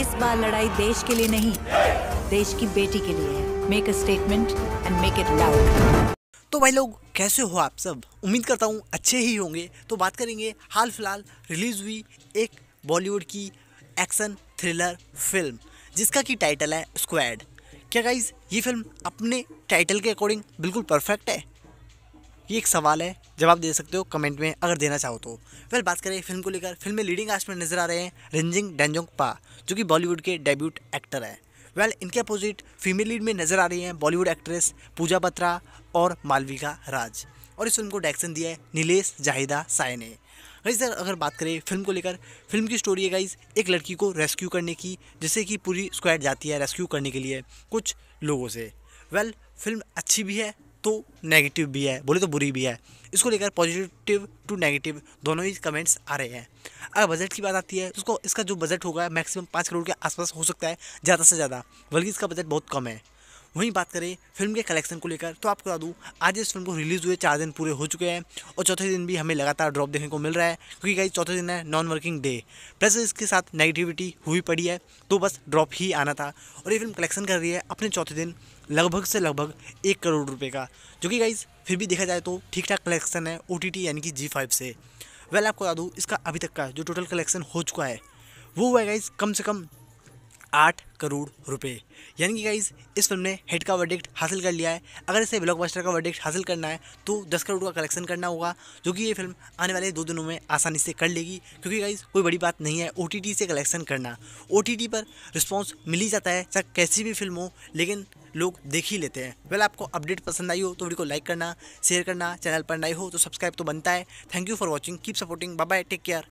इस बार लड़ाई देश के लिए नहीं देश की बेटी के लिए है make a statement and make it loud तो भाई लोग कैसे हो आप सब उम्मीद करता हूँ अच्छे ही होंगे तो बात करेंगे हाल फिलहाल रिलीज़ हुई एक बॉलीवुड की एक्शन थ्रिलर फिल्म जिसका की टाइटल है स्क्वाड क्या गाइज ये फिल्म अपने टाइटल के अकॉर्डिंग बिल्कुल परफेक्ट है ये एक सवाल है जवाब दे सकते हो कमेंट में अगर देना चाहो तो वेल बात करें फिल्म को लेकर फिल्म में लीडिंग आस्ट में नजर आ रहे हैं रिंजिंग डेंजोंग पा जो कि बॉलीवुड के डेब्यूट एक्टर हैं वेल इनके अपोजिट फीमेल लीड में नजर आ रही हैं बॉलीवुड एक्ट्रेस पूजा बत्रा और मालविका राज और इस फिल्म को डायरेक्शन दिया है नीलेश जाहिदा साय ने गाइज सर अगर बात करें फिल्म को लेकर फिल्म की स्टोरी है गाइज एक लड़की को रेस्क्यू करने की जिससे कि पूरी स्क्वाड जाती है रेस्क्यू करने के लिए कुछ लोगों से वेल फिल्म अच्छी भी है तो नेगेटिव भी है बोले तो बुरी भी है इसको लेकर पॉजिटिव टू नेगेटिव दोनों ही कमेंट्स आ रहे हैं अगर बजट की बात आती है तो उसको इसका जो बजट होगा मैक्सिमम पाँच करोड़ के आसपास हो सकता है ज़्यादा से ज़्यादा बल्कि इसका बजट बहुत कम है वहीं बात करें फिल्म के कलेक्शन को लेकर तो आपको बता दूँ आज इस फिल्म को रिलीज़ हुए चार दिन पूरे हो चुके हैं और चौथे दिन भी हमें लगातार ड्रॉप देखने को मिल रहा है क्योंकि गाइज़ चौथे दिन है नॉन वर्किंग डे प्लस इसके साथ नेगेटिविटी हुई पड़ी है तो बस ड्रॉप ही आना था और ये फिल्म कलेक्शन कर रही है अपने चौथे दिन लगभग से लगभग एक करोड़ रुपये का जो कि गाइज फिर भी देखा जाए तो ठीक ठाक कलेक्शन है ओ यानी कि जी से वेल आपको बता दूँ इसका अभी तक का जो टोटल कलेक्शन हो चुका है वो हुआ है गाइज कम से कम आठ करोड़ रुपए यानी कि गाइज इस फिल्म ने हिट का वर्डिक्ट हासिल कर लिया है अगर इसे ब्लॉकबस्टर का वर्डिक्ट हासिल करना है तो दस करोड़ का कलेक्शन करना होगा जो कि ये फिल्म आने वाले दो दिनों में आसानी से कर लेगी क्योंकि गाइज कोई बड़ी बात नहीं है ओ से कलेक्शन करना ओ पर रिस्पॉन्स मिल ही जाता है चाहे कैसी भी फिल्म हो लेकिन लोग देख ही लेते हैं वेल आपको अपडेट पसंद आई हो तो वीडियो को लाइक करना शेयर करना चैनल पर नए हो तो सब्सक्राइब तो बनता है thank you for watching keep supporting bye bye take care